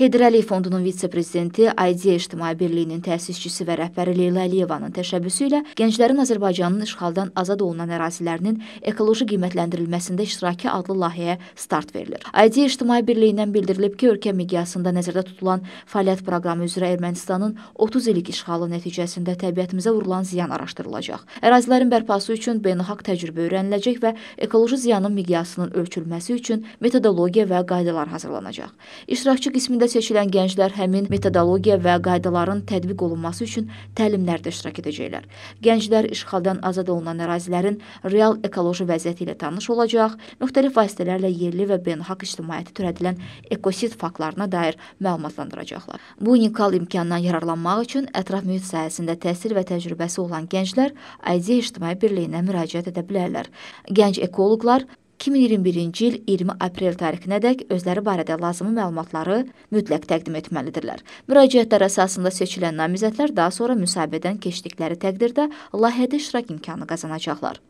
Heydər Əliyev fondunun vitse-prezidenti Aidiya İctimai Birliyinin təsisçisi və rəhbəri Leyla Əliyevanın təşəbbüsü ilə gənclərin Azərbaycanın işğaldan azad olunan ərazilərinin ekoloji qiymətləndirilməsində iştirakı adlı layihəyə start verilir. Aidiya İctimai Birliyindən bildirilib ki, ölkə miqyasında nəzərdə tutulan fəaliyyət proqramı üzrə Ermənistanın 30 illik işğalı nəticəsində təbiətimizə vurulan ziyan araşdırılacaq. Ərazilərin bərpası üçün beynəlxalq təcrübə öyrəniləcək və ekoloji ziyanın miqyasının ölçülməsi üçün metodologiya və qaydalar hazırlanacaq. İştirakçı qismində seçilən gənclər həmin metodologiya və qaydaların tətbiq olunması üçün təlimlərdə iştirak edəcəklər. Gənclər işğaldan azad olunan ərazilərin real ekoloji vəziyyəti ilə tanış olacaq, müxtəlif vasitələrlə yerli və beynəlxalq ictimaiyyəti törədilən ekosit faktlarına dair məlumatlandıracaqlar. Bu unikal imkandan yararlanmaq üçün ətraf mühit sahəsində təhsil və təcrübəsi olan gənclər IDEA İctimai Birliyinə müraciət edə bilərlər. Gənc ekoloqlar 2021-ci il 20 aprel tarixinədək özləri barədə lazımi məlumatları mütləq təqdim etməlidirlər. Müraciətlər əsasında seçilən namizədlər daha sonra müsabiqədən keçdikləri təqdirdə layihədə iştirak imkanı qazanacaqlar.